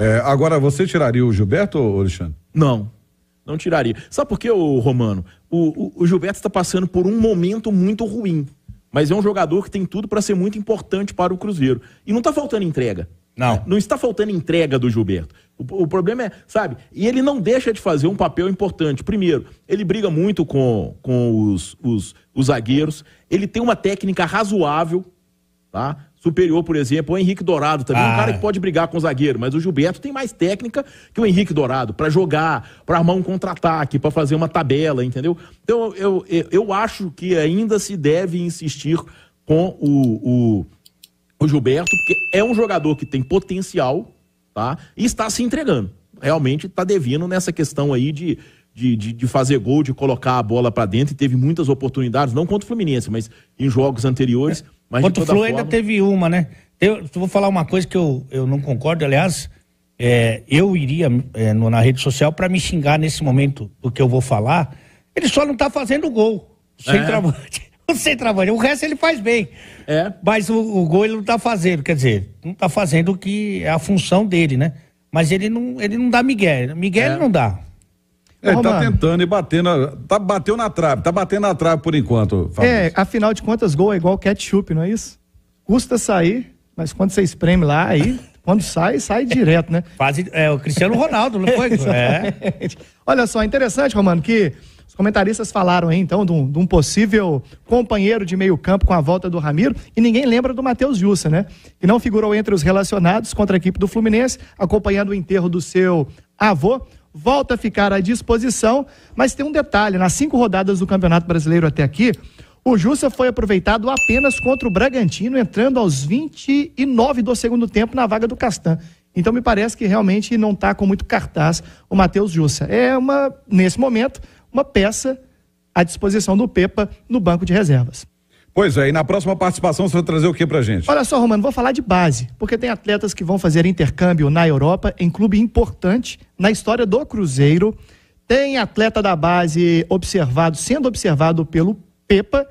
É, agora, você tiraria o Gilberto, Alexandre? Não, não tiraria. Sabe por quê, O Romano? O, o, o Gilberto está passando por um momento muito ruim, mas é um jogador que tem tudo para ser muito importante para o Cruzeiro. E não está faltando entrega. Não. Não está faltando entrega do Gilberto. O, o, problema é, sabe, e ele não deixa de fazer um papel importante. Primeiro, ele briga muito com, com os, os, os zagueiros, ele tem uma técnica razoável, tá? Superior, por exemplo, o Henrique Dourado também, ah. um cara que pode brigar com o zagueiro, mas o Gilberto tem mais técnica que o Henrique Dourado para jogar, para armar um contra-ataque, para fazer uma tabela, entendeu? Então eu, eu, eu acho que ainda se deve insistir com o, o, o Gilberto, porque é um jogador que tem potencial, tá? E está se entregando. Realmente está devindo nessa questão aí de, de, de, de, fazer gol, de colocar a bola para dentro e teve muitas oportunidades, não contra o Fluminense, mas em jogos anteriores. É mas Quanto o Flu forma... ainda teve uma, né? Eu vou falar uma coisa que eu, eu não concordo, aliás, é, eu iria é, no, na rede social para me xingar nesse momento do que eu vou falar. Ele só não tá fazendo gol. Sem é. travante. O centroavante, o resto ele faz bem. É. Mas o, o gol ele não tá fazendo, quer dizer, não tá fazendo o que é a função dele, né? Mas ele não, ele não dá migué. Miguel é. não dá. É, tá tentando e batendo, tá bateu na trave, tá batendo na trave por enquanto. Fabrício. É, afinal de contas, gol é igual ketchup, não é isso? Custa sair, mas quando você espreme lá, aí, quando sai, sai direto, né? Quase, é o Cristiano Ronaldo, não foi? é. Olha só, interessante, Romano, que os comentaristas falaram aí, então, de um, de um possível companheiro de meio campo com a volta do Ramiro, e ninguém lembra do Matheus Jussa, né? Que não figurou entre os relacionados contra a equipe do Fluminense, acompanhando o enterro do seu avô, volta a ficar à disposição, mas tem um detalhe: nas cinco rodadas do Campeonato Brasileiro até aqui, o Jussa foi aproveitado apenas contra o Bragantino, entrando aos 29 do segundo tempo na vaga do Castan. Então me parece que realmente não está com muito cartaz o Matheus Jussa. É uma, nesse momento, uma peça à disposição do Pepa no banco de reservas. Pois é, e na próxima participação você vai trazer o que pra gente? Olha só, Romano, vou falar de base, porque tem atletas que vão fazer intercâmbio na Europa, em clube importante na história do Cruzeiro. Tem atleta da base observado, sendo observado pelo Pepa,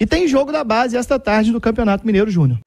e tem jogo da base esta tarde do Campeonato Mineiro Júnior.